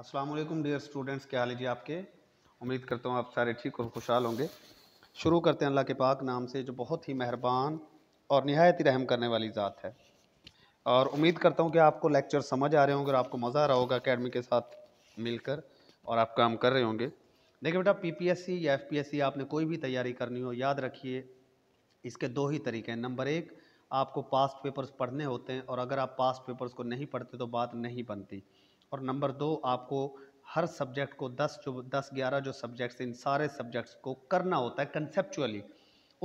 Aslam dear students क्या हाल है जी आपके उम्मीद करता हूँ आप सारे ठीक और खुशहाल होंगे शुरू करते हैं अल्लाह के पाक नाम से जो बहुत ही मेहरबान और नहायत ही रहम करने वाली ज़ात है और उम्मीद करता हूँ कि आपको लेक्चर समझ आ रहे होंगे और आपको मज़ा आ रहा होगा अकेडमी के साथ मिलकर और आप काम कर रहे होंगे देखिए बेटा सी या सी आपने कोई भी तैयारी करनी हो याद रखिए इसके दो ही तरीके हैं नंबर एक आपको पास्ट पेपर्स पढ़ने होते हैं और अगर आप पास्ट पेपर्स को नहीं पढ़ते तो बात नहीं बनती और नंबर दो आपको हर सब्जेक्ट को दस जो दस ग्यारह जो सब्जेक्ट्स इन सारे सब्जेक्ट्स को करना होता है कंसेप्चुअली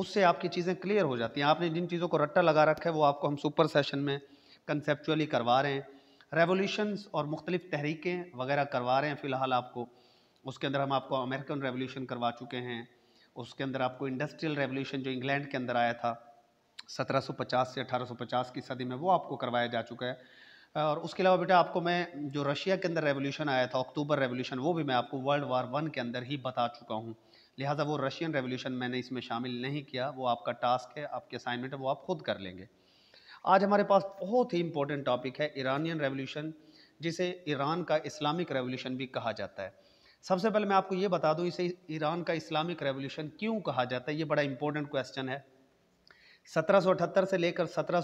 उससे आपकी चीज़ें क्लियर हो जाती हैं आपने जिन चीज़ों को रट्टा लगा रखा है वो आपको हम सुपर सेशन में कंसेप्चुअली करवा रहे हैं रेवोल्यूशंस और मुख्तलिफ तहरीकें वगैरह करवा रहे हैं फ़िलहाल आपको उसके अंदर हम आपको अमेरिकन रेवोल्यूशन करवा चुके हैं उसके अंदर आपको इंडस्ट्रियल रेवोल्यूशन जो इंग्लैंड के अंदर आया था 1750 से 1850 की सदी में वो आपको करवाया जा चुका है और उसके अलावा बेटा आपको मैं जो रशिया के अंदर रेवोल्यूशन आया था अक्टूबर रेवोल्यूशन वो भी मैं आपको वर्ल्ड वार वन के अंदर ही बता चुका हूँ लिहाजा वो रशियन रेवोल्यूशन मैंने इसमें शामिल नहीं किया वो आपका टास्क है आपके असाइनमेंट है वो आप खुद कर लेंगे आज हमारे पास बहुत ही इंपॉर्टेंट टॉपिक है ईरानियन रेवोल्यूशन जिसे ईरान का इस्लामिक रेवोल्यूशन भी कहा जाता है सबसे पहले मैं आपको ये बता दूँ इसे ईरान का इस्लामिक रेवोल्यूशन क्यों कहा जाता है ये बड़ा इंपॉर्टेंट क्वेश्चन है सत्रह से लेकर सत्रह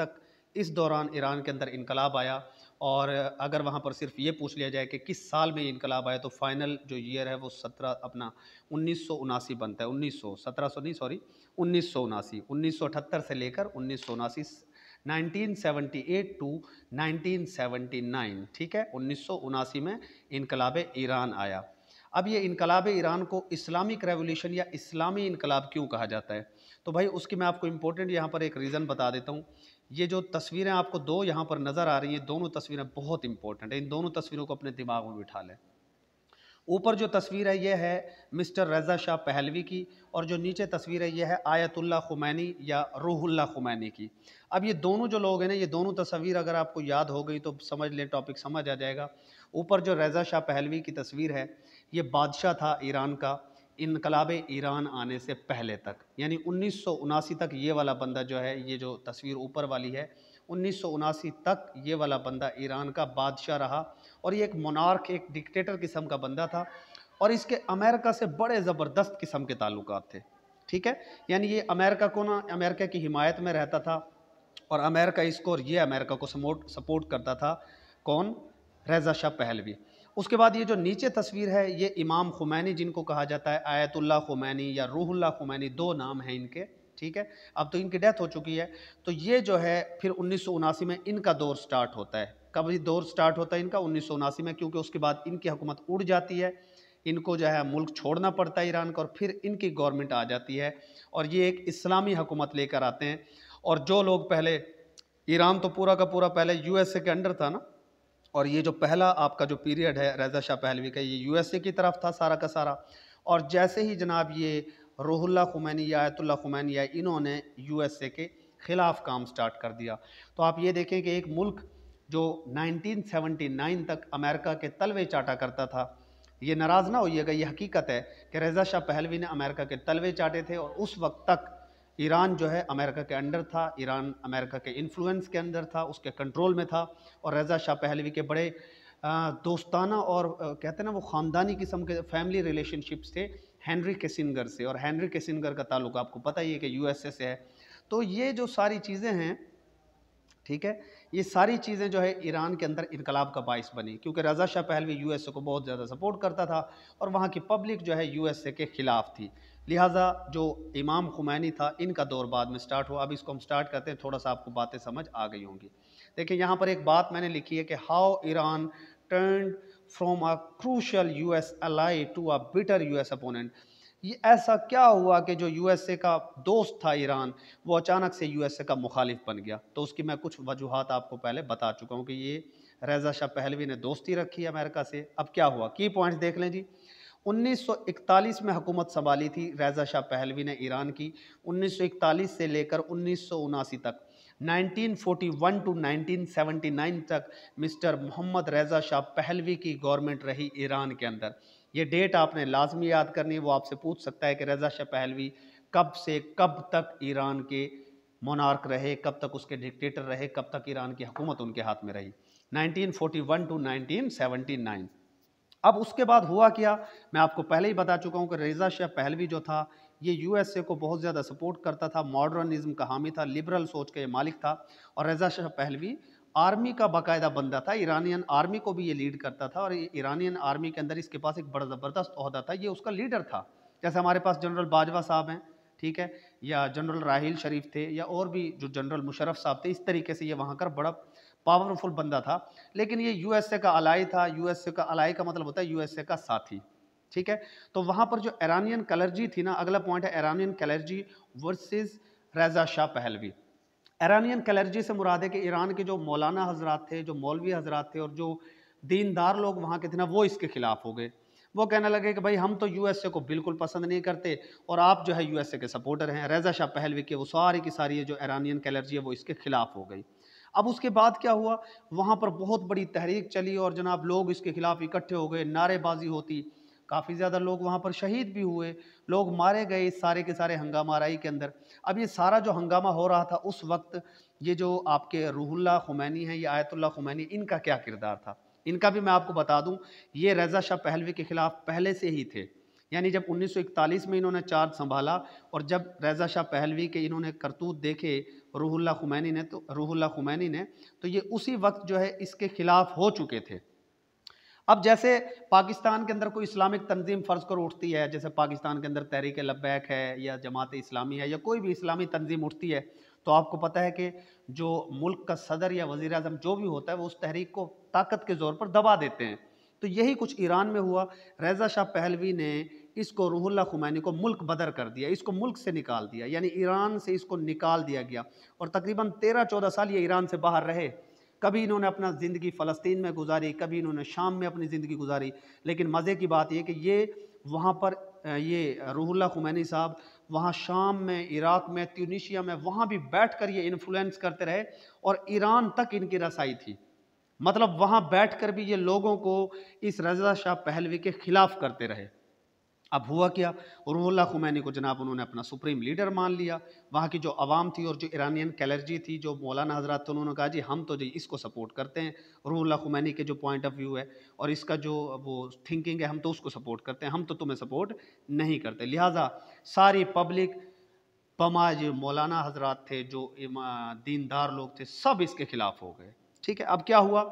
तक इस दौरान ईरान के अंदर इनकलाब आया और अगर वहाँ पर सिर्फ ये पूछ लिया जाए कि किस साल में ये इनकलाब आया तो फाइनल जो ईयर है वो सत्रह अपना उन्नीस सौ उनासी बनता है उन्नीस सौ सत्रह नहीं सॉरी उन्नीस सौ उनासी उन्नीस सौ अठहत्तर से लेकर उन्नीस सौ उनासी 1978 टू 1979 ठीक है उन्नीस में इनकलाब ईरान आया अब ये इनकलाब ईरान को इस्लामिक रेवोल्यूशन या इस्लामी इनकलाब क्यों कहा जाता है तो भाई उसकी मैं आपको इम्पोर्टेंट यहाँ पर एक रीज़न बता देता हूँ ये जो तस्वीरें आपको दो यहाँ पर नज़र आ रही हैं दोनों तस्वीरें बहुत इंपॉर्टेंट हैं इन दोनों तस्वीरों को अपने दिमाग में बिठा लें ऊपर जो तस्वीर है यह है मिस्टर रजा शाह पहलवी की और जो नीचे तस्वीर है यह है आयतुल्ला खुमैनी या रूहुल्ला खुमैनी की अब ये दोनों जो लोग हैं ना ये दोनों तस्वीर अगर आपको याद हो गई तो समझ लें टॉपिक समझ आ जाएगा ऊपर जो रजा शाह पहलवी की तस्वीर है ये बादशाह था ईरान का इनकलाब ईरान आने से पहले तक यानी उन्नीस तक ये वाला बंदा जो है ये जो तस्वीर ऊपर वाली है उन्नीस तक ये वाला बंदा ईरान का बादशाह रहा और ये एक मोनार्क एक डिक्टेटर किस्म का बंदा था और इसके अमेरिका से बड़े ज़बरदस्त किस्म के ताल्लुक थे ठीक है यानी ये अमेरिका को ना अमेरिका की हिमायत में रहता था और अमेरिका इसको और ये अमेरिका को समोट सपोर्ट करता था कौन रजा शाह पहलवी उसके बाद ये जो नीचे तस्वीर है ये इमाम खुमैनी जिनको कहा जाता है आयतुल्ला खुमैनी या रूहुल्ला खुमैनी दो नाम हैं इनके ठीक है अब तो इनकी डेथ हो चुकी है तो ये जो है फिर उन्नीस में इनका दौर स्टार्ट होता है कब दौर स्टार्ट होता है इनका उन्नीस में क्योंकि उसके बाद इनकी हुकूमत उड़ जाती है इनको जो है मुल्क छोड़ना पड़ता है ईरान का और फिर इनकी गवर्नमेंट आ जाती है और ये एक इस्लामी हुकूमत लेकर आते हैं और जो लोग पहले ईरान तो पूरा का पूरा पहले यूएसए के अंडर था ना और ये जो पहला आपका जो पीरियड है रजा शाह पहलवी का ये यूएसए की तरफ था सारा का सारा और जैसे ही जनाब ये रोहुल्ला खुमैनी या आयतुल्ला खुमैनी या इन्होंने यूएसए के ख़िलाफ़ काम स्टार्ट कर दिया तो आप ये देखें कि एक मुल्क जो 1979 तक अमेरिका के तलवे चाटा करता था ये नाराज़ ना होइएगा ये हकीकत है कि रजा शाह पहलवी ने अमेरिका के तलवे चाटे थे और उस वक्त तक ईरान जो है अमेरिका के अंडर था ईरान अमेरिका के इन्फ्लुएंस के अंदर था उसके कंट्रोल में था और रज़ा शाह पहलवी के बड़े दोस्ताना और कहते हैं ना वो ख़ानदानी किस्म के फैमिली रिलेशनशिप्स थे हैंनरी केसिनगर से और हैंनरी केसिनगर का ताल्लुक आपको पता ही है कि यूएसए से है तो ये जो सारी चीज़ें हैं ठीक है ये सारी चीज़ें जो है ईरान के अंदर इनकलाब का बायस बनी क्योंकि Reza Shah Pahlavi U S को बहुत ज़्यादा सपोर्ट करता था और वहाँ की पब्लिक जो है यू एस के ख़िलाफ़ थी लिहाजा जो इमाम खुमैनी था इनका दौर बाद में स्टार्ट हुआ अब इसको हम स्टार्ट करते हैं थोड़ा सा आपको बातें समझ आ गई होंगी देखिए यहाँ पर एक बात मैंने लिखी है कि how Iran turn from a crucial U S ally to a bitter U S opponent ये ऐसा क्या हुआ कि जो यूएसए का दोस्त था ईरान वो अचानक से यूएसए का मुखालिफ बन गया तो उसकी मैं कुछ वजूहत आपको पहले बता चुका हूँ कि ये रेजा शाह पहलवी ने दोस्ती रखी अमेरिका से अब क्या हुआ की पॉइंट्स देख लें जी 1941 में हुकूमत संभाली थी रेजा शाह पहलवी ने ईरान की 1941 से लेकर उन्नीस तक 1941 टू 1979 तक mister Mohammad Reza Shah Pahlavi की गवर्नमेंट रही ईरान के अंदर ये डेट आपने लाजमी याद करनी है वो आपसे पूछ सकता है कि रजा शाह पहलवी कब से कब तक ईरान के मोनार्क रहे कब तक उसके डिक्टेटर रहे कब तक ईरान की हुकूमत उनके हाथ में रही 1941 टू 1979 अब उसके बाद हुआ क्या मैं आपको पहले ही बता चुका हूँ कि रजा शाह पहलवी जो था ये यूएसए को बहुत ज़्यादा सपोर्ट करता था मॉडर्निज्म का हामी था लिबरल सोच का ये मालिक था और रजा शाह पहलवी आर्मी का बाकायदा बंदा था ईरानियन आर्मी को भी ये लीड करता था और ईरानियन आर्मी के अंदर इसके पास एक बड़ा ज़बरदस्त अहदा था ये उसका लीडर था जैसे हमारे पास जनरल बाजवा साहब हैं ठीक है या जनरल राहिल शरीफ थे या और भी जो जनरल मुशरफ साहब थे इस तरीके से ये वहाँ का बड़ा पावरफुल बंदा था लेकिन ये यू का अलाई था यू का अलाई का मतलब होता है यू का साथी ठीक है तो वहाँ पर जो ईरानियन कलर्जी थी ना अगला पॉइंट है Iranian clergy versus Reza Shah Pahlavi Iranian clergy से मुराद है कि ईरान के जो मौलाना हजरात थे जो मौलवी हजरात थे और जो दीनदार लोग वहाँ के थे ना वो इसके ख़िलाफ़ हो गए वो कहने लगे कि भाई हम तो यूएसए को बिल्कुल पसंद नहीं करते और आप जो है यूएसए के सपोर्टर हैं रेजा शाह पहलवी के वो सारी की सारी जो ईरानियन कैलर्जी है वो इसके ख़िलाफ़ हो गई अब उसके बाद क्या हुआ वहाँ पर बहुत बड़ी तहरीक चली और जनाब लोग इसके ख़िलाफ़ इकट्ठे हो गए नारेबाजी होती काफ़ी ज़्यादा लोग वहाँ पर शहीद भी हुए लोग मारे गए इस सारे के सारे हंगामा राई के अंदर अब ये सारा जो हंगामा हो रहा था उस वक्त ये जो आपके रूहुल्ला खुमैनी हैं या आयतुल्ला खुमैनी इनका क्या किरदार था इनका भी मैं आपको बता दूँ ये रजा शाह पहलवी के ख़िलाफ़ पहले से ही थे यानी जब 1941 में इन्होंने चार्ज संभाला और जब रजा शाह पहलवी के इन्होंने करतूत देखे रूहुल्ला खुमैनी ने तो रूहुल्ला खुमैनी ने तो ये उसी वक्त जो है इसके ख़िलाफ़ हो चुके थे अब जैसे पाकिस्तान के अंदर कोई इस्लामिक तंजीम फ़र्ज़ कर उठती है जैसे पाकिस्तान के अंदर तहरीक लब्बैक है या जमात इस्लामी है या कोई भी इस्लामी तंजीम उठती है तो आपको पता है कि जो मुल्क का सदर या वज़ी अजम जो भी होता है वो उस तहरीक को ताकत के ज़ोर पर दबा देते हैं तो यही कुछ ईरान में हुआ रजा शाह पहलवी ने इसको रूहुल्ला खुमैनी को मुल्क बदर कर दिया इसको मुल्क से निकाल दिया यानी ईरान से इसको निकाल दिया गया और तकरीबन तेरह चौदह साल ये ईरान से बाहर रहे कभी इन्होंने अपना ज़िंदगी फ़लस्तीन में गुजारी कभी इन्होंने शाम में अपनी ज़िंदगी गुजारी लेकिन मज़े की बात यह कि ये वहाँ पर ये रूहुल्ला खुमैनी साहब वहाँ शाम में इराक में ट्यूनिशिया में वहाँ भी बैठ कर ये इन्फ्लुएंस करते रहे और ईरान तक इनकी रसाई थी मतलब वहाँ बैठ कर भी ये लोगों को इस रजा शाह पहलवी के ख़िलाफ़ करते रहे अब हुआ क्या उर्मुल्ला खुमैनी को जनाब उन्होंने अपना सुप्रीम लीडर मान लिया वहाँ की जो आवाम थी और जो ईरानियन कैलर्जी थी जो मौलाना हजरात थे उन्होंने कहा जी हम तो जी इसको सपोर्ट करते हैं उर्मुल्ला खुमैनी के जो पॉइंट ऑफ व्यू है और इसका जो वो थिंकिंग है हम तो उसको सपोर्ट करते हैं हम तो तुम्हें सपोर्ट नहीं करते लिहाजा सारी पब्लिक पमा जो मौलाना हजरात थे जो दीनदार लोग थे सब इसके खिलाफ हो गए ठीक है अब क्या हुआ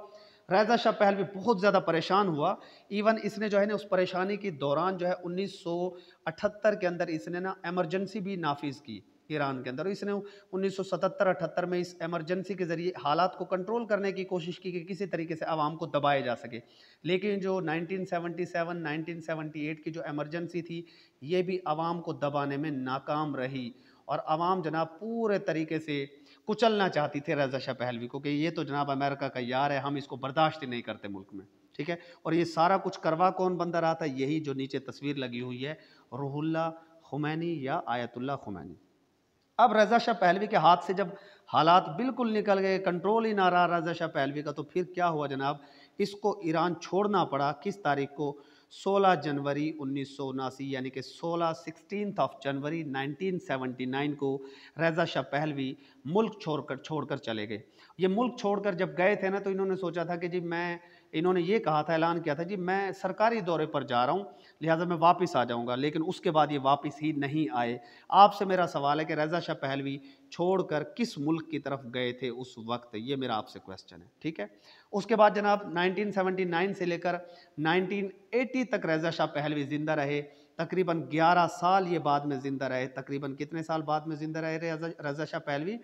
रैजा शाह पहल भी बहुत ज़्यादा परेशान हुआ इवन इसने जो है ना उस परेशानी के दौरान जो है 1978 के अंदर इसने ना एमरजेंसी भी नाफिज की ईरान के अंदर इसने 1977 78 में इस एमरजेंसी के ज़रिए हालात को कंट्रोल करने की कोशिश की कि किसी तरीके से आवाम को दबाया जा सके लेकिन जो 1977 1978 की जो एमरजेंसी थी ये भी आवाम को दबाने में नाकाम रही और आवाम जनाब पूरे तरीके से कुचलना चाहती थी रजा शाह पहलवी को कि ये तो जनाब अमेरिका का यार है हम इसको बर्दाश्त ही नहीं करते मुल्क में ठीक है और ये सारा कुछ करवा कौन बंदा रहा था यही जो नीचे तस्वीर लगी हुई है रूहुल्ला खुमैनी या आयतुल्ला खुमैनी अब रजा शाह पहलवी के हाथ से जब हालात बिल्कुल निकल गए कंट्रोल ही ना रहा रजा शाह पहलवी का तो फिर क्या हुआ जनाब इसको ईरान छोड़ना पड़ा किस तारीख को 16 जनवरी उन्नीस यानी कि 16 सिक्सटीन ऑफ जनवरी 1979 को रजा शाह पहलवी मुल्क छोड़कर छोड़कर चले गए ये मुल्क छोड़कर जब गए थे ना तो इन्होंने सोचा था कि जी मैं इन्होंने ये कहा था ऐलान किया था जी मैं सरकारी दौरे पर जा रहा हूँ लिहाजा मैं वापस आ जाऊँगा लेकिन उसके बाद ये वापस ही नहीं आए आपसे मेरा सवाल है कि रजा शाह पहलवी छोड़कर किस मुल्क की तरफ गए थे उस वक्त ये मेरा आपसे क्वेश्चन है ठीक है उसके बाद जनाब 1979 से लेकर 1980 तक रजा शाह पहलवी ज़िंदा रहे तकरीबन 11 साल ये बाद में ज़िंदा रहे तकरीबन कितने साल बाद में ज़िंदा रहे रजा शाह पहलवी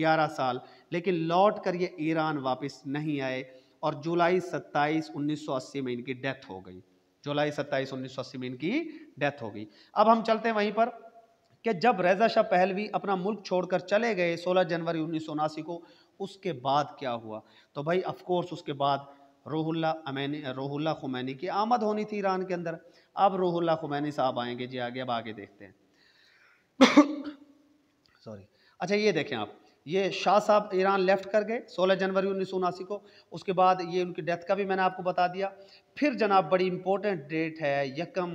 11 साल लेकिन लौट कर ये ईरान वापस नहीं आए और जुलाई 27 1980 में इनकी डेथ हो गई जुलाई 27 1980 में इनकी डेथ हो गई अब हम चलते हैं वहीं पर कि जब रेजा शाह पहलवी अपना मुल्क छोड़कर चले गए 16 जनवरी उन्नीस को उसके बाद क्या हुआ तो भाई अफकोर्स उसके बाद रोहुल्ला अमैनी रोहुल्ला खुमैनी की आमद होनी थी ईरान के अंदर अब रोहुल्ला खुमैनी साहब आएंगे जी आगे अब आगे देखते हैं सॉरी अच्छा ये देखें आप ये शाह साहब ईरान लेफ्ट कर गए 16 जनवरी उन्नीस को उसके बाद ये उनकी डेथ का भी मैंने आपको बता दिया फिर जनाब बड़ी इम्पोर्टेंट डेट है यकम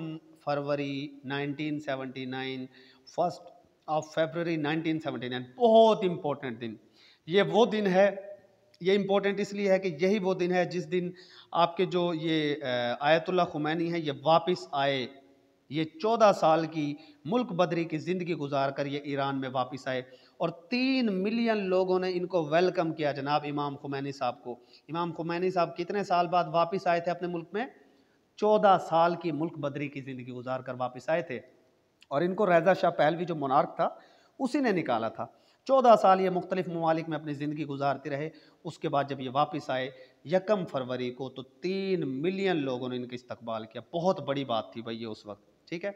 फरवरी 1979 फर्स्ट ऑफ फेबररी 1979 बहुत इम्पोर्टेंट दिन ये वो दिन है ये इम्पोर्टेंट इसलिए है कि यही वो दिन है जिस दिन आपके जो ये आयतुल्ला खुमैनी है ये वापस आए ये चौदह साल की मुल्क बदरी की ज़िंदगी गुजार कर ये ईरान में वापस आए और तीन मिलियन लोगों ने इनको वेलकम किया जनाब इमाम खुमैनी साहब को इमाम खुमैनी साहब कितने साल बाद वापस आए थे अपने मुल्क में चौदह साल की मुल्क बदरी की ज़िंदगी गुजार कर वापस आए थे और इनको रैजा शाह पहलवी जो मोनार्क था उसी ने निकाला था चौदह साल ये मुख्तलिफ ममालिक में अपनी ज़िंदगी गुजारते रहे उसके बाद जब ये वापस आए यकम फरवरी को तो तीन मिलियन लोगों ने इनका इस्तकबाल किया बहुत बड़ी बात थी भाई ये उस वक्त ठीक है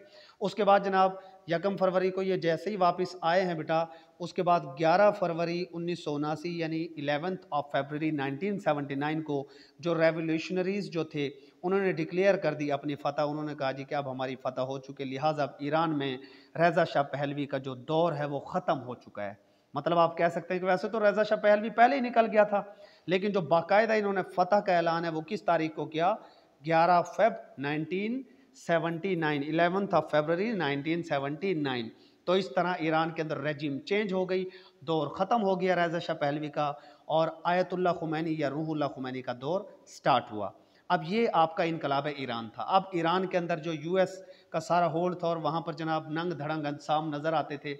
उसके बाद जनाब यकम फरवरी को ये जैसे ही वापस आए हैं बेटा उसके बाद 11 फरवरी उन्नीस यानी एलेवेंथ ऑफ फरवरी 1979 को जो रेवोल्यूशनरीज़ जो थे उन्होंने डिक्लेयर कर दी अपनी फ़तह उन्होंने कहा जी कि अब हमारी फ़तह हो चुकी लिहाजा अब ईरान में रजा शाह पहलवी का जो दौर है वो ख़त्म हो चुका है मतलब आप कह सकते हैं कि वैसे तो रजा शाह पहलवी पहले ही निकल गया था लेकिन जो बाकायदा इन्होंने फ़तह का ऐलान है वो किस तारीख को किया ग्यारह Feb nineteen seventy nine of February 1979 तो इस तरह ईरान के अंदर रेजिम चेंज हो गई दौर ख़त्म हो गया रैजा शाह पहलवी का और आयतुल्ला खुमैनी या रूहुल्ला खुमैनी का दौर स्टार्ट हुआ अब ये आपका इनकलाब ईरान था अब ईरान के अंदर जो यूएस का सारा होल्ड था और वहाँ पर जनाब नंग धड़ंग अंसाम नज़र आते थे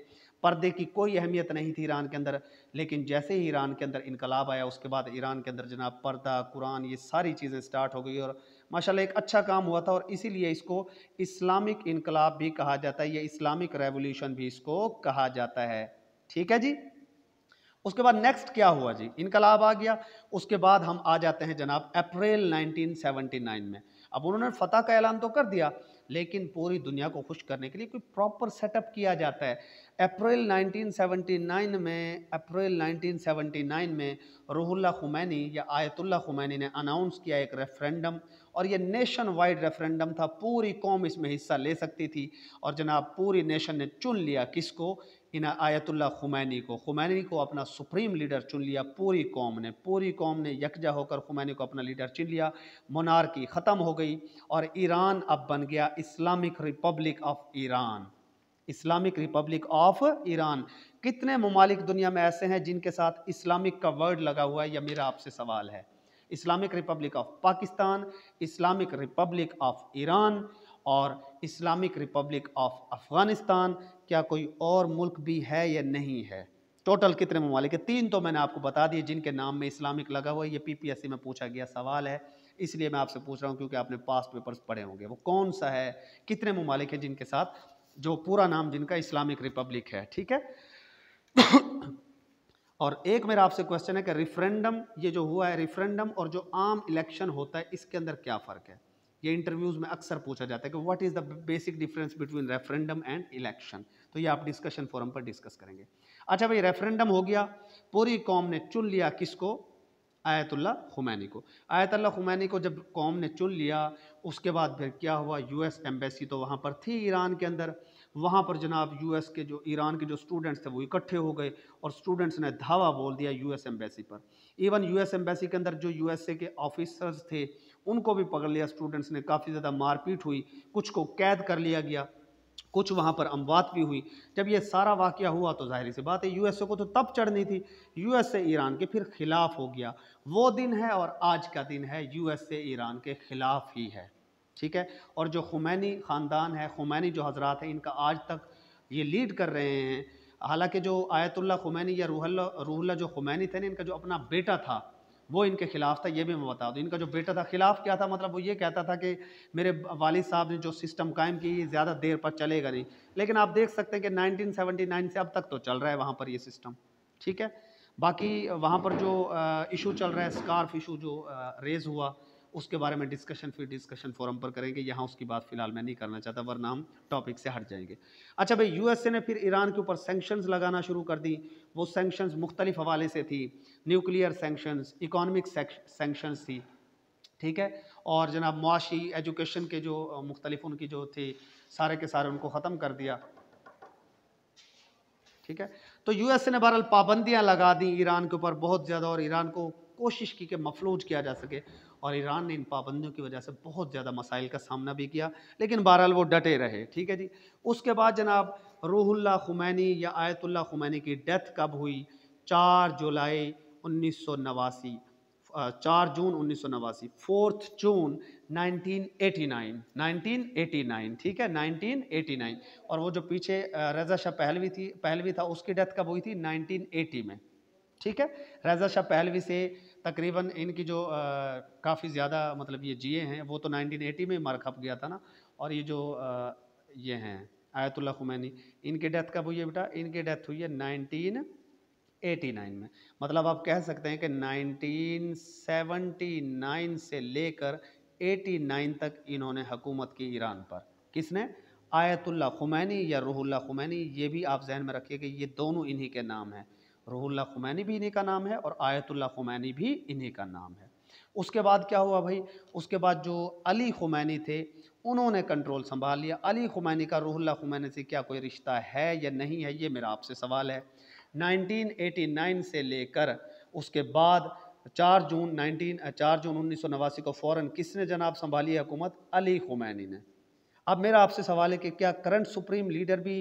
पर्दे की कोई अहमियत नहीं थी ईरान के अंदर लेकिन जैसे ही ईरान के अंदर इनकलाब आया उसके बाद ईरान के अंदर जनाब पर्दा कुरान ये सारी चीज़ें स्टार्ट हो गई और माशाल्लाह एक अच्छा काम हुआ था और इसीलिए इसको इस्लामिक इनकलाब भी कहा जाता है या इस्लामिक रेवोल्यूशन भी इसको कहा जाता है ठीक है जी उसके बाद नेक्स्ट क्या हुआ जी इनकलाब आ गया उसके बाद हम आ जाते हैं जनाब अप्रैल 1979 में अब उन्होंने फतह का ऐलान तो कर दिया लेकिन पूरी दुनिया को खुश करने के लिए कोई प्रॉपर सेटअप किया जाता है अप्रैल 1979 में अप्रैल 1979 में रूहुल्ला खुमैनी या आयतुल्ला खुमैनी ने अनाउंस किया एक रेफरेंडम और ये नेशन वाइड रेफरेंडम था पूरी कौम इसमें हिस्सा ले सकती थी और जनाब पूरी नेशन ने चुन लिया किसको इन आयतुल्ला खुमैनी को खुमैनी को अपना सुप्रीम लीडर चुन लिया पूरी कौम ने पूरी कौम ने यकजा होकर खुमैनी को अपना लीडर चुन लिया मोनार्की ख़त्म हो गई और ईरान अब बन गया Islamic republic of Iran Islamic republic of Iran कितने ममालिक दुनिया में ऐसे हैं जिनके साथ इस्लामिक का वर्ड लगा हुआ है यह मेरा आपसे सवाल है Islamic republic of Pakistan Islamic republic of Iran और इस्लामिक रिपब्लिक ऑफ अफ़गानिस्तान क्या कोई और मुल्क भी है या नहीं है टोटल कितने ममालिक तीन तो मैंने आपको बता दिए जिनके नाम में इस्लामिक लगा हुआ है ये पीपीएससी में पूछा गया सवाल है इसलिए मैं आपसे पूछ रहा हूँ क्योंकि आपने पास्ट पेपर्स पढ़े होंगे वो कौन सा है कितने ममालिक हैं जिनके साथ जो पूरा नाम जिनका इस्लामिक रिपब्लिक है ठीक है और एक मेरा आपसे क्वेश्चन है कि रिफ्रेंडम ये जो हुआ है रिफ्रेंडम और जो आम इलेक्शन होता है इसके अंदर क्या फ़र्क है ये इंटरव्यूज़ में अक्सर पूछा जाता है कि what is the basic difference between referendum and election तो ये आप डिस्कशन फोरम पर डिस्कस करेंगे अच्छा भाई रेफरेंडम हो गया पूरी कॉम ने चुन लिया किसको आयतुल्ला हुमैनी को आयतुल्ला हुमैनी को जब कौम ने चुन लिया उसके बाद फिर क्या हुआ यूएस एम्बेसी तो वहाँ पर थी ईरान के अंदर वहाँ पर जनाब यूएस के जो ईरान के जो स्टूडेंट्स थे वो इकट्ठे हो गए और स्टूडेंट्स ने धावा बोल दिया यूएस एम्बेसी पर इवन यूएस एम्बेसी के अंदर जो यूएसए के ऑफिसर्स थे उनको भी पकड़ लिया स्टूडेंट्स ने काफ़ी ज़्यादा मारपीट हुई कुछ को कैद कर लिया गया कुछ वहाँ पर अमवात भी हुई जब ये सारा वाक़ हुआ तो जाहिर सी बात है यूएसए को तो तब चढ़नी थी यूएसए ईरान के फिर खिलाफ हो गया वो दिन है और आज का दिन है यूएसए ईरान के खिलाफ ही है ठीक है और जो खुमैनी ख़ानदान है खुमैनी जो हजरात हैं इनका आज तक ये लीड कर रहे हैं हालांकि जो आयतुल्ला खुमैनी या रूहल्ला रूहल्ला जो खुमैनी थे ना इनका जो अपना बेटा था वो इनके खिलाफ था ये भी मैं बता दूँ इनका जो बेटा था खिलाफ क्या था मतलब वो ये कहता था कि मेरे वाल साहब ने जो सिस्टम कायम की ये ज़्यादा देर पर चलेगा नहीं लेकिन आप देख सकते हैं कि नाइनटीन से अब तक तो चल रहा है वहाँ पर ये सिस्टम ठीक है बाकी वहाँ पर जो इशू चल रहा है स्कार्फ इशू जो रेज़ हुआ उसके बारे में डिस्कशन फिर डिस्कशन फोरम पर करेंगे यहाँ उसकी बात फिलहाल मैं नहीं करना चाहता वरना हम टॉपिक से हट जाएंगे अच्छा भाई यूएसए ने फिर ईरान के ऊपर सेंक्शंस लगाना शुरू कर दी वो सेंक्शंस मुख्तलिफ हवाले से थी न्यूक्लियर सेंक्शंस इकोनॉमिक सेंक्शंस थी ठीक है और जनाब मुआशी एजुकेशन के जो मुख्तलिफ उनकी जो थी सारे के सारे उनको ख़त्म कर दिया ठीक है तो यूएसए ने बहरहाल पाबंदियां लगा दी ईरान के ऊपर बहुत ज़्यादा और ईरान को कोशिश की कि मफलूज किया जा सके और ईरान ने इन पाबंदियों की वजह से बहुत ज़्यादा मसाइल का सामना भी किया लेकिन बहरहाल वो डटे रहे ठीक है जी उसके बाद जनाब रूहुल्ला खुमैनी या आयतुल्ला खुमैनी की डेथ कब हुई चार जुलाई उन्नीस सौ नवासी चार जून उन्नीस सौ नवासी फोर्थ जून 1989 1989 ठीक है 1989 और वो जो पीछे रजा शाह पहलवी थी पहलवी था उसकी डेथ कब हुई थी 1980 में ठीक है रजा शाह पहलवी से तकरीबन इनकी जो काफ़ी ज़्यादा मतलब ये जिए हैं वो तो 1980 में मार खप गया था ना और ये जो आ, ये हैं आयतुल्ला खुमैनी इनकी डेथ कब हुई है बेटा इनकी डेथ हुई है 1989 में मतलब आप कह सकते हैं कि 1979 से लेकर 89 तक इन्होंने हकूमत की ईरान पर किसने आयतुल्ला खुमैनी या रूहुल्ला खुमैनी ये भी आप जहन में रखिए कि ये दोनों इन्हीं के नाम हैं रूहुल्ला खुमैनी भी इन्हीं का नाम है और आयतुल्ला खुमैनी भी इन्हीं का नाम है उसके बाद क्या हुआ भाई उसके बाद जो अली खुमैनी थे उन्होंने कंट्रोल संभाल लिया अली खुमैनी का रूहुल्ला खुमैनी से क्या कोई रिश्ता है या नहीं है ये मेरा आपसे सवाल है 1989 से लेकर उसके बाद चार जून 19 चार जून उन्नीस को फ़ौर किसने जनाब संभाली हुकूमत अली खुमैनी ने अब मेरा आपसे सवाल है कि क्या करंट सुप्रीम लीडर भी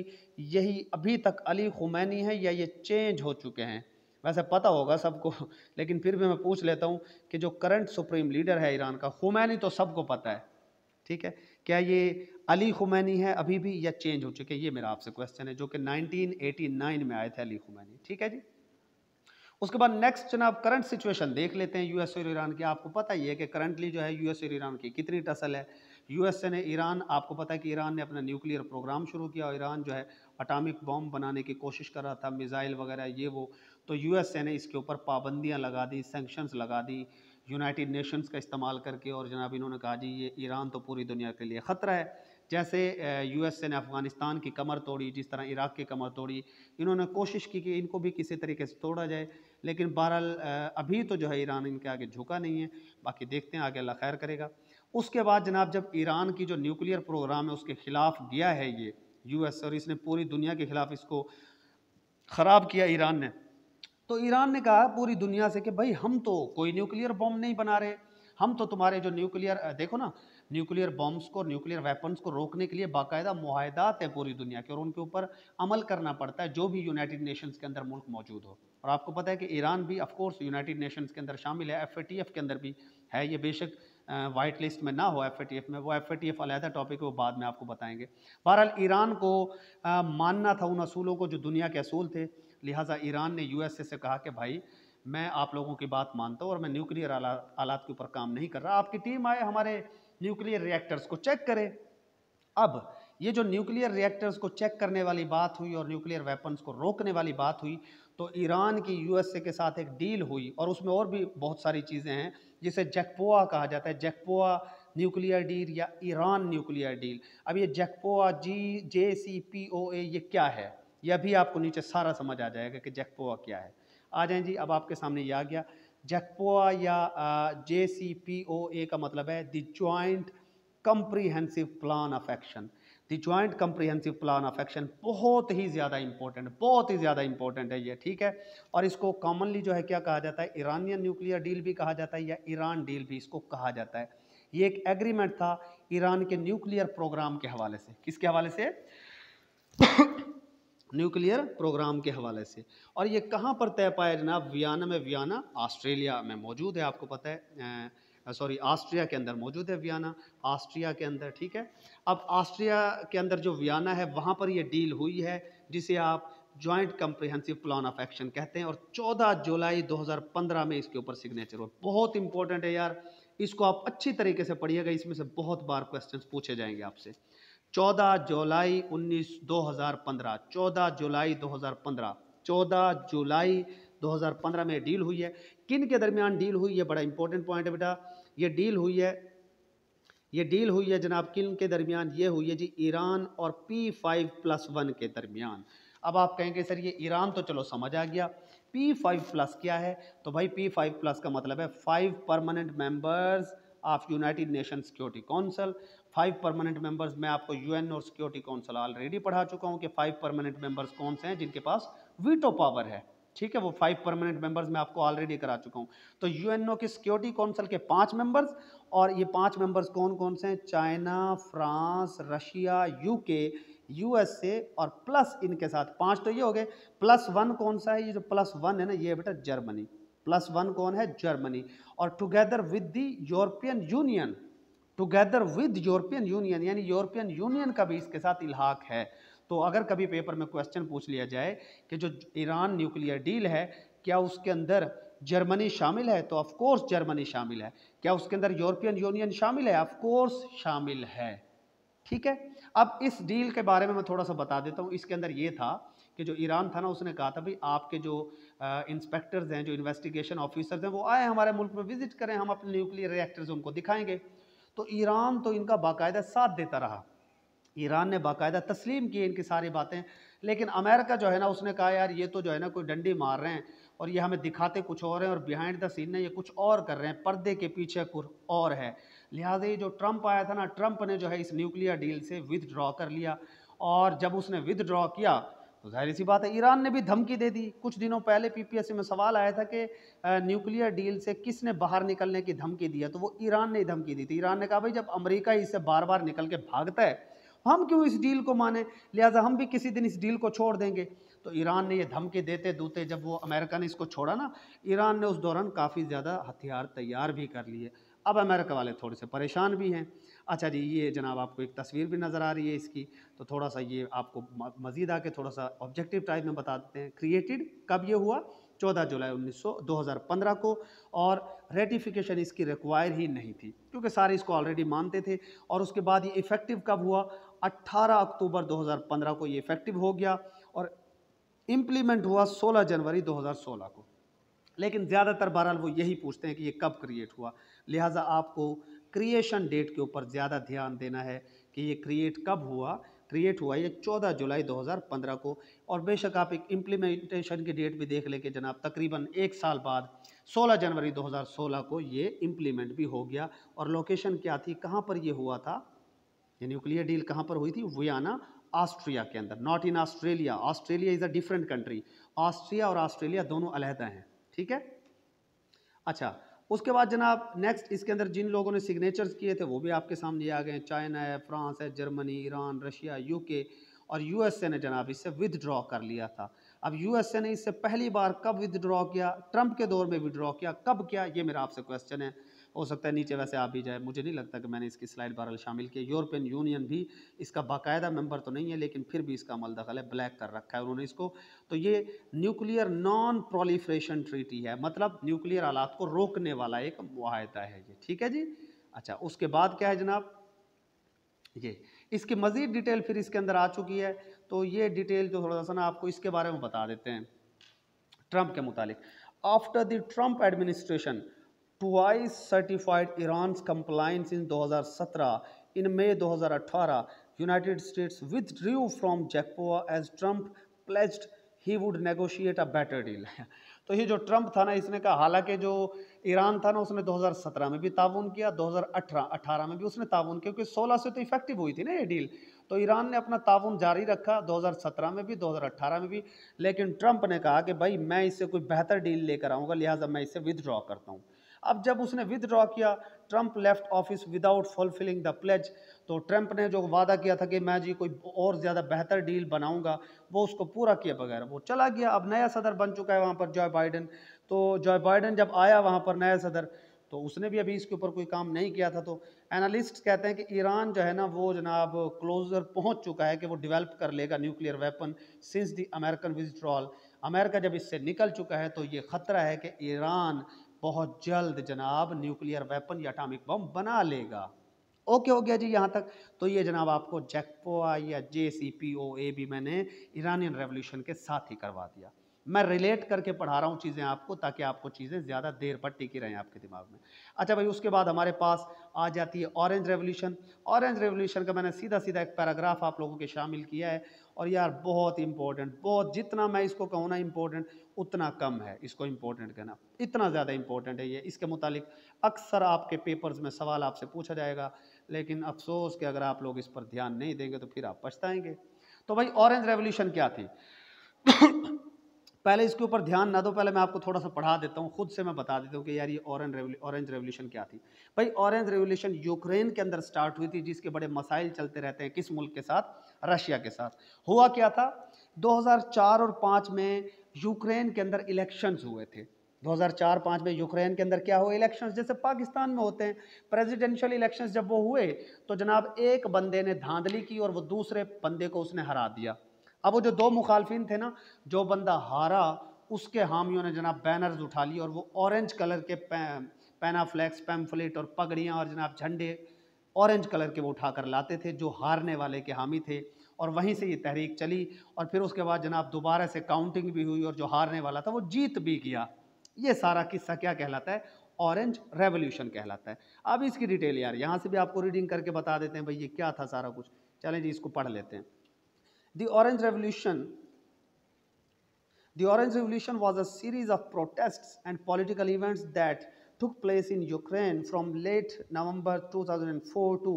यही अभी तक अली खुमैनी है या ये चेंज हो चुके हैं वैसे पता होगा सबको लेकिन फिर भी मैं पूछ लेता हूँ कि जो करंट सुप्रीम लीडर है ईरान का खुमैनी तो सबको पता है ठीक है क्या ये अली खुमैनी है अभी भी या चेंज हो चुके हैं ये मेरा आपसे क्वेश्चन है जो कि 1989 में आए थे अली खुमैनी ठीक है जी उसके बाद नेक्स्ट जनाब करंट सिचुएशन देख लेते हैं यूएस और ईरान की आपको पता ही है कि करंटली जो है यूएस और ईरान की कितनी टसल है यूएसए ने ईरान आपको पता है कि ईरान ने अपना न्यूक्लियर प्रोग्राम शुरू किया और ईरान जो है अटामिक बॉम्ब बनाने की कोशिश कर रहा था मिज़ाइल वगैरह ये वो तो यूएसए ने इसके ऊपर पाबंदियाँ लगा दी सेंक्शंस लगा दी यूनाइटेड नेशंस का इस्तेमाल करके और जनाब इन्होंने कहा जी ये ईरान तो पूरी दुनिया के लिए ख़तरा है जैसे यूएसए ने अफ़गानिस्तान की कमर तोड़ी जिस तरह इराक़ की कमर तोड़ी इन्होंने कोशिश की कि इनको भी किसी तरीके से तोड़ा जाए लेकिन बहरहाल अभी तो जो है ईरान इनके आगे झुका नहीं है बाकी देखते हैं आगे अल्लाह खैर करेगा उसके बाद जनाब जब ईरान की जो न्यूक्लियर प्रोग्राम है उसके ख़िलाफ़ गया है ये यूएस और इसने पूरी दुनिया के ख़िलाफ़ इसको ख़राब किया ईरान ने तो ईरान ने कहा पूरी दुनिया से कि भाई हम तो कोई न्यूक्लियर बॉम्ब नहीं बना रहे हम तो तुम्हारे जो न्यूक्लियर देखो ना न्यूक्लियर बॉम्ब्स को न्यूक्लियर वेपन्स को रोकने के लिए बाकायदा माहदात है पूरी दुनिया के और उनके ऊपर अमल करना पड़ता है जो भी यूनाइटेड नेशंस के अंदर मुल्क मौजूद हो और आपको पता है कि ईरान भी ऑफकोर्स यूनाइटेड नेशंस के अंदर शामिल है एफ के अंदर भी है ये बेशक वाइट लिस्ट में ना हो एफ में वो एफ ए टी टॉपिक है वो बाद में आपको बताएंगे बहरहाल ईरान को आ, मानना था उन असूलों को जो दुनिया के असूल थे लिहाजा ईरान ने यू से कहा कि भाई मैं आप लोगों की बात मानता हूँ और मैं न्यूक्लियर आलात के ऊपर काम नहीं कर रहा आपकी टीम आए हमारे न्यूक्लियर रिएक्टर्स को चेक करे अब ये जो न्यूक्लियर रिएक्टर्स को चेक करने वाली बात हुई और न्यूक्लियर वेपन्स को रोकने वाली बात हुई तो ईरान की यूएसए के साथ एक डील हुई और उसमें और भी बहुत सारी चीज़ें हैं जिसे जैकपोआ कहा जाता है जैकपोआ न्यूक्लियर डील या ईरान न्यूक्लियर डील अब ये जैकपोआ जी जे सी पी ओ ए ये क्या है यह भी आपको नीचे सारा समझ आ जाएगा कि जैकपोआ क्या है आ जाएं जी अब आपके सामने ये आ गया जैकपोआ या जे सी पी ओ ए का मतलब है the joint comprehensive plan of action the joint comprehensive plan of action बहुत ही ज़्यादा इंपॉर्टेंट बहुत ही ज़्यादा इंपॉर्टेंट है ये ठीक है और इसको कॉमनली जो है क्या कहा जाता है ईरानियन न्यूक्लियर डील भी कहा जाता है या ईरान डील भी इसको कहा जाता है ये एक एग्रीमेंट था ईरान के न्यूक्लियर प्रोग्राम के हवाले से किसके हवाले से न्यूक्लियर प्रोग्राम के हवाले से और ये कहाँ पर तय पाया जनाब वियाना में वियाना ऑस्ट्रेलिया में मौजूद है आपको पता है सॉरी ऑस्ट्रिया के अंदर मौजूद है वियाना ऑस्ट्रिया के अंदर ठीक है अब ऑस्ट्रिया के अंदर जो वियाना है वहाँ पर यह डील हुई है जिसे आप joint comprehensive plan of action कहते हैं और 14 जुलाई 2015 में इसके ऊपर सिग्नेचर हुआ बहुत इंपॉर्टेंट है यार इसको आप अच्छी तरीके से पढ़िएगा इसमें से बहुत बार क्वेश्चन पूछे जाएंगे आपसे 14 जुलाई 19 2015 14 जुलाई 2015 14 जुलाई 2015 में डील हुई है किन के दरमियान डील हुई है बड़ा इंपॉर्टेंट पॉइंट है बेटा ये डील हुई है ये डील हुई है जनाब किन के दरमियान ये हुई है जी ईरान और पी फाइव प्लस वन के दरमियान अब आप कहेंगे सर ये ईरान तो चलो समझ आ गया पी फाइव प्लस क्या है तो भाई पी फाइव प्लस का मतलब है five permanent members of United Nation security council five permanent members मैं आपको यूएन और सिक्योरिटी काउंसिल ऑलरेडी पढ़ा चुका हूँ कि फाइव परमानेंट मेंबर्स कौन से हैं जिनके पास वीटो पावर है ठीक है वो फाइव परमानेंट मेंबर्स मैं आपको ऑलरेडी करा चुका हूँ तो यूएनओ के सिक्योरिटी काउंसिल के पांच मेंबर्स और ये पांच मेंबर्स कौन कौन से हैं China France Russia UK USA और प्लस इनके साथ पांच तो ये हो गए प्लस वन कौन सा है ये जो प्लस वन है ना ये बेटा जर्मनी प्लस वन कौन है जर्मनी और together with the European Union together with European Union यानी यूरोपियन यूनियन का भी इसके साथ इलाहाक है तो अगर कभी पेपर में क्वेश्चन पूछ लिया जाए कि जो ईरान न्यूक्लियर डील है क्या उसके अंदर जर्मनी शामिल है तो ऑफकोर्स जर्मनी शामिल है क्या उसके अंदर यूरोपियन यूनियन शामिल है ऑफकोर्स शामिल है ठीक है अब इस डील के बारे में मैं थोड़ा सा बता देता हूँ इसके अंदर ये था कि जो ईरान था ना उसने कहा था भाई आपके जो इंस्पेक्टर्स हैं जो इन्वेस्टिगेशन ऑफिसर्स हैं वो आए हमारे मुल्क में विजिट करें हम अपने न्यूक्लियर रिएक्टर्स उनको दिखाएंगे तो ईरान तो इनका बाकायदा साथ देता रहा ईरान ने बाकायदा तस्लीम की इनकी सारी बातें लेकिन अमेरिका जो है ना उसने कहा यार ये तो जो है ना कोई डंडी मार रहे हैं और ये हमें दिखाते कुछ और हैं और बिहाइंड द सीन ने ये कुछ और कर रहे हैं पर्दे के पीछे कुछ और है लिहाजा ये जो ट्रंप आया था ना ट्रंप ने जो है इस न्यूक्लियर डील से विदड्रॉ कर लिया और जब उसने विदड्रॉ किया तो जाहिर सी बात है ईरान ने भी धमकी दे दी कुछ दिनों पहले पीपीएससी में सवाल आया था कि न्यूक्लियर डील से किसने बाहर निकलने की धमकी दी है तो वो ईरान ने धमकी दी थी ईरान ने कहा भाई जब अमेरिका इससे बार बार निकल के भागता है हम क्यों इस डील को माने लिहाजा हम भी किसी दिन इस डील को छोड़ देंगे तो ईरान ने ये धमकी देते दूते जब वो अमेरिका ने इसको छोड़ा ना ईरान ने उस दौरान काफ़ी ज़्यादा हथियार तैयार भी कर लिए अब अमेरिका वाले थोड़े से परेशान भी हैं अच्छा जी ये जनाब आपको एक तस्वीर भी नज़र आ रही है इसकी तो थोड़ा सा ये आपको मज़ीद आके थोड़ा सा ऑब्जेक्टिव टाइप में बता देते हैं क्रिएटेड कब ये हुआ 14 जुलाई 1900 2015 को और रेटिफिकेशन इसकी रिक्वायर ही नहीं थी क्योंकि सारे इसको ऑलरेडी मानते थे और उसके बाद ये इफ़ेक्टिव कब हुआ 18 अक्टूबर 2015 को ये इफ़ेक्टिव हो गया और इम्प्लीमेंट हुआ 16 जनवरी 2016 को लेकिन ज़्यादातर बहरहाल वो यही पूछते हैं कि ये कब क्रिएट हुआ लिहाजा आपको क्रिएशन डेट के ऊपर ज़्यादा ध्यान देना है कि ये क्रिएट कब हुआ क्रिएट हुआ ये 14 जुलाई 2015 को और बेशक आप एक इम्प्लीमेंटेशन की डेट भी देख लें कि जनाब तकरीबन एक साल बाद 16 जनवरी 2016 को ये इम्प्लीमेंट भी हो गया और लोकेशन क्या थी कहाँ पर ये हुआ था ये न्यूक्लियर डील कहाँ पर हुई थी वियाना ऑस्ट्रिया के अंदर not in Australia Australia is a different country Austria और ऑस्ट्रेलिया दोनों अलहदा हैं ठीक है अच्छा उसके बाद जनाब नेक्स्ट इसके अंदर जिन लोगों ने सिग्नेचर्स किए थे वो भी आपके सामने आ गए चाइना है फ्रांस है जर्मनी ईरान रशिया यूके और यूएसए ने जनाब इससे विदड्रॉ कर लिया था अब यूएसए ने इससे पहली बार कब विदड्रॉ किया ट्रंप के दौर में विदड्रॉ किया कब किया ये मेरा आपसे क्वेश्चन है हो सकता है नीचे वैसे आ भी जाए मुझे नहीं लगता कि मैंने इसकी स्लाइड बहरल शामिल की यूरोपियन यूनियन भी इसका बाकायदा मेंबर तो नहीं है लेकिन फिर भी इसका अमल दखल है ब्लैक कर रखा है उन्होंने इसको तो ये न्यूक्लियर नॉन प्रोलीफ्रेशन ट्रीटी है मतलब न्यूक्लियर आलात को रोकने वाला एक माहदा है ये ठीक है जी अच्छा उसके बाद क्या है जनाब ये इसकी मज़ीद डिटेल फिर इसके अंदर आ चुकी है तो ये डिटेल जो थोड़ा सा ना आपको इसके बारे में बता देते हैं ट्रंप के मुतालिक after the Trump administration twice certified Iran's compliance in 2017. In May 2018, states withdrew from JCPOA as Trump pledged he would negotiate a better deal तो ये जो ट्रंप था ना इसने कहा हालांकि जो ईरान था ना उसने 2017 में भी ताउन किया 2018 18 में भी उसने ताउन किया क्योंकि 16 से तो इफेक्टिव हुई थी ना ये डील तो ईरान ने अपना ताउन जारी रखा 2017 में भी 2018 में भी लेकिन ट्रंप ने कहा कि भाई मैं इससे कोई बेहतर डील लेकर आऊँगा लिहाजा मैं इसे विदड्रॉ करता हूँ अब जब उसने विदड्रॉ किया Trump left office without fulfilling the pledge तो ट्रंप ने जो वादा किया था कि मैं जी कोई और ज़्यादा बेहतर डील बनाऊंगा वो उसको पूरा किए बगैर वो चला गया अब नया सदर बन चुका है वहाँ पर जॉय बाइडन तो जॉय बाइडन जब आया वहाँ पर नया सदर तो उसने भी अभी इसके ऊपर कोई काम नहीं किया था तो एनालिस्ट कहते हैं कि ईरान जो है ना वो जनाब क्लोजर पहुंच चुका है कि वो डेवलप कर लेगा nuclear weapon since the American withdrawal America जब इससे निकल चुका है तो ये ख़तरा है कि ईरान बहुत जल्द जनाब न्यूक्लियर वेपन या अटामिक बम बना लेगा ओके हो गया जी यहाँ तक तो ये जनाब आपको जैकपोआ या जे सी पी ओ ए भी मैंने ईरानियन रेवोल्यूशन के साथ ही करवा दिया मैं रिलेट करके पढ़ा रहा हूँ चीज़ें आपको ताकि आपको चीज़ें ज़्यादा देर पर टिकी रहें आपके दिमाग में अच्छा भाई उसके बाद हमारे पास आ जाती है ऑरेंज रेवोल्यूशन ऑरेंज रेवोल्यूशन का मैंने सीधा सीधा एक पैराग्राफ आप लोगों के शामिल किया है और यार बहुत इंपॉर्टेंट बहुत जितना मैं इसको कहूँ ना इंपॉर्टेंट उतना कम है इसको इम्पोर्टेंट कहना इतना ज़्यादा इम्पोर्टेंट है ये इसके मुतालिक अक्सर आपके पेपर्स में सवाल आपसे पूछा जाएगा लेकिन अफसोस कि अगर आप लोग इस पर ध्यान नहीं देंगे तो फिर आप पछताएंगे तो भाई ऑरेंज रेवोल्यूशन क्या थी पहले इसके ऊपर ध्यान ना दो पहले मैं आपको थोड़ा सा पढ़ा देता हूँ खुद से मैं बता देता हूँ कि यार ये ऑरेंज ऑरेंज रेवोल्यूशन क्या थी भाई ऑरेंज रेवोल्यूशन यूक्रेन के अंदर स्टार्ट हुई थी जिसके बड़े मसाइल चलते रहते हैं किस मुल्क के साथ रशिया के साथ हुआ क्या था 2004 और 5 में यूक्रेन के अंदर इलेक्शंस हुए थे 2004-5 में यूक्रेन के अंदर क्या हुए इलेक्शंस जैसे पाकिस्तान में होते हैं प्रेसिडेंशियल इलेक्शंस जब वो हुए तो जनाब एक बंदे ने धांधली की और वो दूसरे बंदे को उसने हरा दिया अब वो जो दो मुखालफिन थे ना जो बंदा हारा उसके हामियों ने जनाब बैनर्स उठा लिए और वो ऑरेंज कलर के पैनाफ्लैक्स पैम्फलेट और पगड़ियाँ और जनाब झंडे ऑरेंज कलर के वो उठा कर लाते थे जो हारने वाले के हामी थे और वहीं से ये तहरीक चली और फिर उसके बाद जनाब दोबारा से काउंटिंग भी हुई और जो हारने वाला था वो जीत भी गया ये सारा किस्सा क्या कहलाता है ऑरेंज रेवोल्यूशन कहलाता है अब इसकी डिटेल यार यहाँ से भी आपको रीडिंग करके बता देते हैं भाई ये क्या था सारा कुछ चलें जी इसको पढ़ लेते हैं the orange revolution the orange revolution was a series of protest and political events that took place in Ukraine from late November 2004 to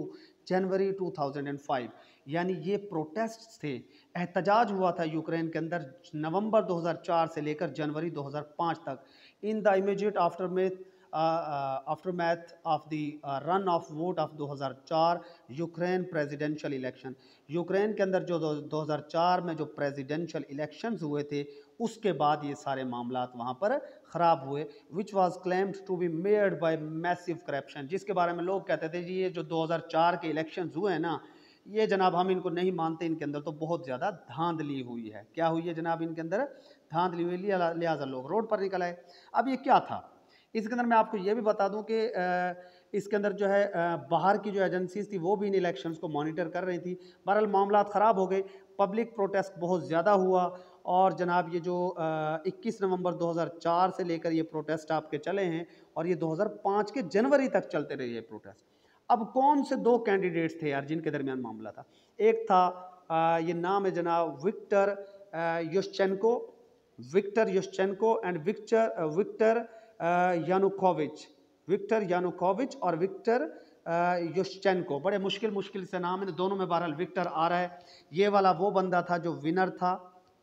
January 2005 यानी ये प्रोटेस्ट थे एहतजाज हुआ था यूक्रेन के अंदर नवंबर 2004 से लेकर जनवरी 2005 तक इन द इमीजिएट आफ्टर में Uh, uh, aftermath of the run off vote of 2004 Ukraine presidential election Ukraine के अंदर जो 2004 में जो प्रेसिडेंशियल इलेक्शंस हुए थे उसके बाद ये सारे मामला वहाँ पर ख़राब हुए which was claimed to be made by massive corruption जिसके बारे में लोग कहते थे जी ये जो 2004 के इलेक्शन हुए हैं ना ये जनाब हम इनको नहीं मानते इनके अंदर तो बहुत ज़्यादा धांधली हुई है क्या हुई है जनाब इनके अंदर धांधली हुई लिहाजा लोग रोड पर निकल आए अब ये क्या था इसके अंदर मैं आपको ये भी बता दूं कि इसके अंदर जो है बाहर की जो एजेंसीज थी वो भी इन इलेक्शंस को मॉनिटर कर रही थी बहरहाल मामला ख़राब हो गए पब्लिक प्रोटेस्ट बहुत ज़्यादा हुआ और जनाब ये जो आ, 21 नवंबर 2004 से लेकर ये प्रोटेस्ट आपके चले हैं और ये 2005 के जनवरी तक चलते रहे ये प्रोटेस्ट अब कौन से दो कैंडिडेट्स थे यार जिनके दरमियान मामला था एक था आ, ये नाम है जनाब Viktor Yushchenko Viktor Yushchenko and Viktor Viktor Yanukovych Viktor Yanukovych और विक्टर को बड़े मुश्किल मुश्किल से नाम है दोनों में बहरहाल विक्टर आ रहा है ये वाला वो बंदा था जो विनर था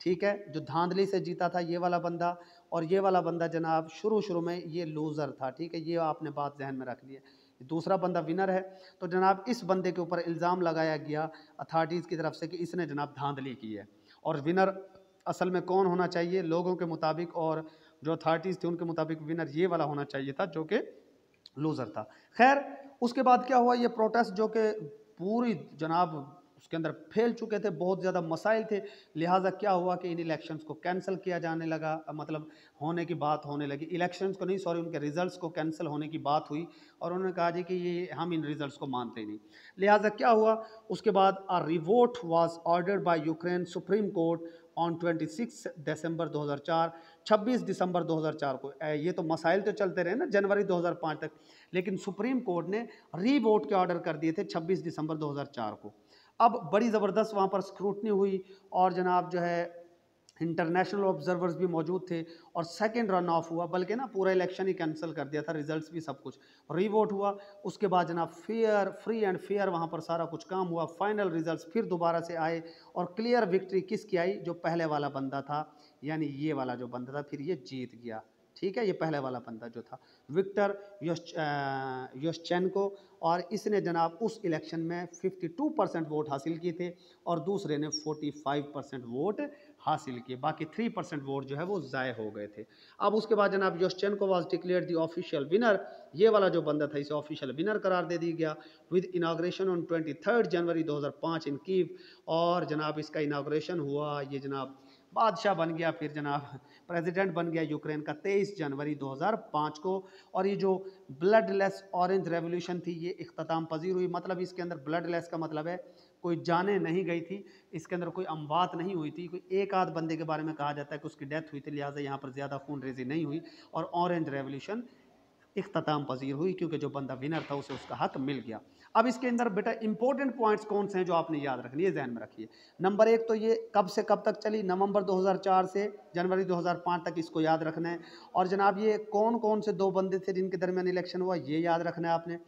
ठीक है जो धांधली से जीता था ये वाला बंदा और ये वाला बंदा जनाब शुरू शुरू में ये लूज़र था ठीक है ये आपने बात जहन में रख ली है दूसरा बंदा विनर है तो जनाब इस बंदे के ऊपर इल्ज़ाम लगाया गया अथॉरिटीज़ की तरफ से कि इसने जनाब धांधली की है और विनर असल में कौन होना चाहिए लोगों के मुताबिक और जो अथॉरिटीज़ थी उनके मुताबिक विनर ये वाला होना चाहिए था जो कि लूज़र था खैर उसके बाद क्या हुआ ये प्रोटेस्ट जो कि पूरी जनाब उसके अंदर फैल चुके थे बहुत ज़्यादा मसाइल थे लिहाजा क्या हुआ कि इन इलेक्शंस को कैंसिल किया जाने लगा मतलब होने की बात होने लगी इलेक्शंस को नहीं सॉरी उनके रिज़ल्ट्स को कैंसिल होने की बात हुई और उन्होंने कहा जी कि ये हम इन रिज़ल्ट्स को मानते नहीं लिहाजा क्या हुआ उसके बाद a revote was ordered by Ukraine supreme court on six December चार 26 दिसंबर 2004 को ये तो मसाइल तो चलते रहे ना जनवरी 2005 तक लेकिन सुप्रीम कोर्ट ने री वोट के ऑर्डर कर दिए थे 26 दिसंबर 2004 को अब बड़ी ज़बरदस्त वहाँ पर स्क्रूटनी हुई और जनाब जो है इंटरनेशनल ऑब्जर्वर्स भी मौजूद थे और सेकेंड रन ऑफ हुआ बल्कि ना पूरा इलेक्शन ही कैंसिल कर दिया था रिज़ल्ट भी सब कुछ री वोट हुआ उसके बाद जनाब फेयर फ्री एंड फेयर वहाँ पर सारा कुछ काम हुआ फाइनल रिजल्ट फिर दोबारा से आए और क्लियर विक्ट्री किसकी आई जो पहले वाला बंदा था यानी ये वाला जो बंदा था फिर ये जीत गया ठीक है ये पहले वाला बंदा जो था विक्टर को और इसने जनाब उस इलेक्शन में 52 परसेंट वोट हासिल किए थे और दूसरे ने 45 परसेंट वोट हासिल किए बाकी 3 परसेंट वोट जो है वो ज़ाय हो गए थे अब उसके बाद जनाब को was declared the official winner ये वाला जो बंदा था इसे ऑफिशियल विनर करार दे दिया गया with inauguration on twenty January दो इन कीव और जनाब इसका इनाग्रेशन हुआ ये जनाब बादशाह बन गया फिर जनाब प्रेसिडेंट बन गया यूक्रेन का 23 जनवरी 2005 को और ये जो ब्लडलेस ऑरेंज रेवोल्यूशन थी ये अख्ताम पजीर हुई मतलब इसके अंदर ब्लडलेस का मतलब है कोई जाने नहीं गई थी इसके अंदर कोई अमवात नहीं हुई थी कोई एक आध बंदे के बारे में कहा जाता है कि उसकी डेथ हुई थी लिहाजा यहाँ पर ज़्यादा खून रेजी नहीं हुई और ऑरेंज रेवोल्यूशन अख्ताम पजीर हुई क्योंकि जो बंदा विनर था उसे उसका हक मिल गया अब इसके अंदर बेटा इंपॉर्टेंट पॉइंट्स कौन से हैं जो आपने याद रखनी है ध्यान में रखिए नंबर एक तो ये कब से कब तक चली नवंबर 2004 से जनवरी 2005 तक इसको याद रखना है और जनाब ये कौन कौन से दो बंदे थे जिनके दरमियान इलेक्शन हुआ ये याद रखना है आपने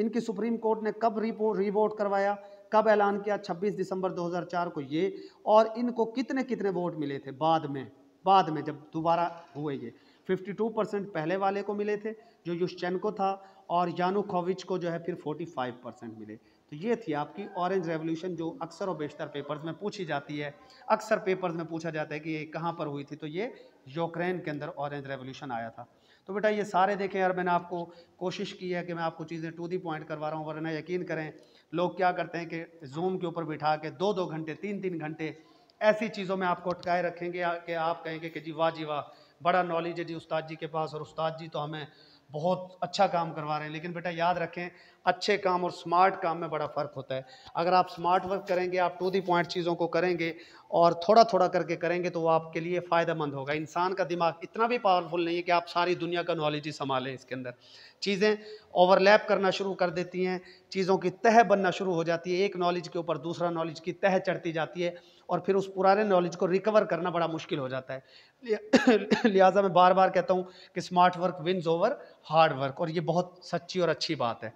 इनकी सुप्रीम कोर्ट ने कब रिपोर्ट रिवोट करवाया कब ऐलान किया छब्बीस दिसंबर दो को ये और इनको कितने कितने वोट मिले थे बाद में बाद में जब दोबारा हुए ये 52 परसेंट पहले वाले को मिले थे जो को था और यानुकोविच को जो है फिर 45 परसेंट मिले तो ये थी आपकी ऑरेंज रेवोल्यूशन जो अक्सर और बेशतर पेपर्स में पूछी जाती है अक्सर पेपर्स में पूछा जाता है कि ये कहाँ पर हुई थी तो ये यूक्रेन के अंदर ऑरेंज रेवोल्यूशन आया था तो बेटा ये सारे देखें यार मैंने आपको कोशिश की है कि मैं आपको चीज़ें टू दी पॉइंट करवा रहा हूँ वरना यकीन करें लोग क्या करते हैं कि जूम के ऊपर बिठा के दो दो घंटे तीन तीन घंटे ऐसी चीज़ों में आपको अटकाए रखेंगे कि आप कहेंगे कि जी वाह जी वाह बड़ा नॉलेज है जी उस्ताद जी के पास और उस्ताद जी तो हमें बहुत अच्छा काम करवा रहे हैं लेकिन बेटा याद रखें अच्छे काम और स्मार्ट काम में बड़ा फ़र्क होता है अगर आप स्मार्ट वर्क करेंगे आप टू दी पॉइंट चीज़ों को करेंगे और थोड़ा थोड़ा करके करेंगे तो वो आपके लिए फ़ायदेमंद होगा इंसान का दिमाग इतना भी पावरफुल नहीं है कि आप सारी दुनिया का नॉलेज ही संभालें इसके अंदर चीज़ें ओवरलैप करना शुरू कर देती हैं चीज़ों की तह बनना शुरू हो जाती है एक नॉलेज के ऊपर दूसरा नॉलेज की तह चढ़ती जाती है और फिर उस पुराने नॉलेज को रिकवर करना बड़ा मुश्किल हो जाता है लिहाजा मैं बार बार कहता हूँ कि smart work wins over hard work और ये बहुत सच्ची और अच्छी बात है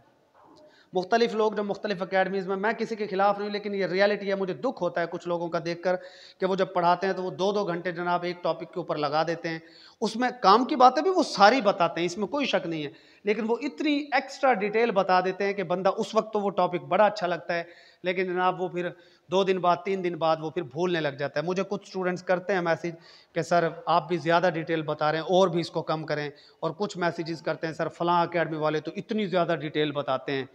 मुख्तलिफ लोग जो मुख्तलिफ अकेडमीज़ में मैं किसी के खिलाफ नहीं लेकिन ये रियलिटी है मुझे दुख होता है कुछ लोगों का देख कर कि वो जब पढ़ाते हैं तो वो दो दो घंटे जनाब एक टॉपिक के ऊपर लगा देते हैं उसमें काम की बातें भी वो सारी बताते हैं इसमें कोई शक नहीं है लेकिन वो इतनी एक्स्ट्रा डिटेल बता देते हैं कि बंदा उस वक्त तो वो टॉपिक बड़ा अच्छा लगता है लेकिन जनाब वो फिर दो दिन बाद तीन दिन बाद वो फिर भूलने लग जाता है मुझे कुछ स्टूडेंट्स करते हैं मैसेज कि सर आप भी ज़्यादा डिटेल बता रहे हैं और भी इसको कम करें और कुछ मैसेजेस करते हैं सर फ़लाँ अकेडमी वाले तो इतनी ज़्यादा डिटेल बताते हैं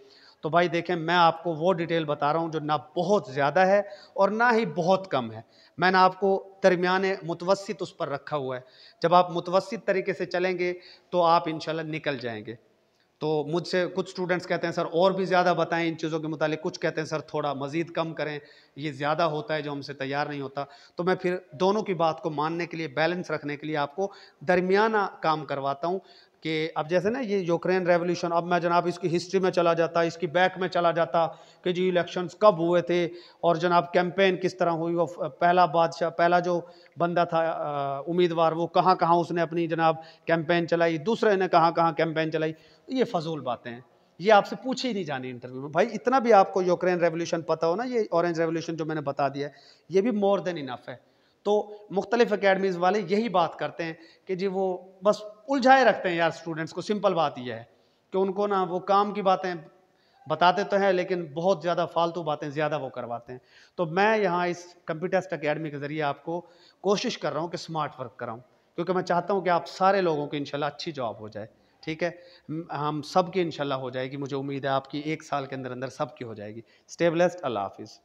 तो भाई देखें मैं आपको वो डिटेल बता रहा हूँ जो ना बहुत ज़्यादा है और ना ही बहुत कम है मैंने आपको दरमियान मुतवसत उस पर रखा हुआ है जब आप मुतवसत तरीके से चलेंगे तो आप इन निकल जाएंगे तो मुझसे कुछ स्टूडेंट्स कहते हैं सर और भी ज़्यादा बताएं इन चीज़ों के मुतालिक कुछ कहते हैं सर थोड़ा मज़ीद कम करें ये ज़्यादा होता है जो हमसे तैयार नहीं होता तो मैं फिर दोनों की बात को मानने के लिए बैलेंस रखने के लिए आपको दरमियाना काम करवाता हूँ कि अब जैसे ना ये यूक्रेन रेवोल्यूशन अब मैं जनाब इसकी हिस्ट्री में चला जाता इसकी बैक में चला जाता कि जी इलेक्शंस कब हुए थे और जनाब कैंपेन किस तरह हुई वो पहला बादशाह पहला जो बंदा था उम्मीदवार वो कहाँ कहाँ उसने अपनी जनाब कैंपेन चलाई दूसरे ने कहाँ कहाँ कैंपेन चलाई ये फजूल बातें हैं ये आपसे पूछी ही नहीं जानी इंटरव्यू में भाई इतना भी आपको यूक्रेन रेवोल्यूशन पता हो ना ये ऑरेंज रेवोल्यूशन जो मैंने बता दिया है ये भी मोर देन इनफ है तो मुख्तलिफ़ अकेडमीज़ वाले यही बात करते हैं कि जी वो बस उलझाए रखते हैं यार स्टूडेंट्स को सिंपल बात यह है कि उनको ना वो काम की बातें बताते तो हैं लेकिन बहुत ज़्यादा फालतू बातें ज़्यादा वो करवाते हैं तो मैं यहाँ इस कंप्यूटेस्ट अकेडमी के ज़रिए आपको कोशिश कर रहा हूँ कि स्मार्ट वर्क कराऊँ क्योंकि मैं चाहता हूँ कि आप सारे लोगों की इन अच्छी जॉब हो जाए ठीक है हम सब की इनशाला हो जाएगी मुझे उम्मीद है आपकी एक साल के अंदर अंदर सब की हो जाएगी स्टेबलेस्ट अल्लाह हाफिज़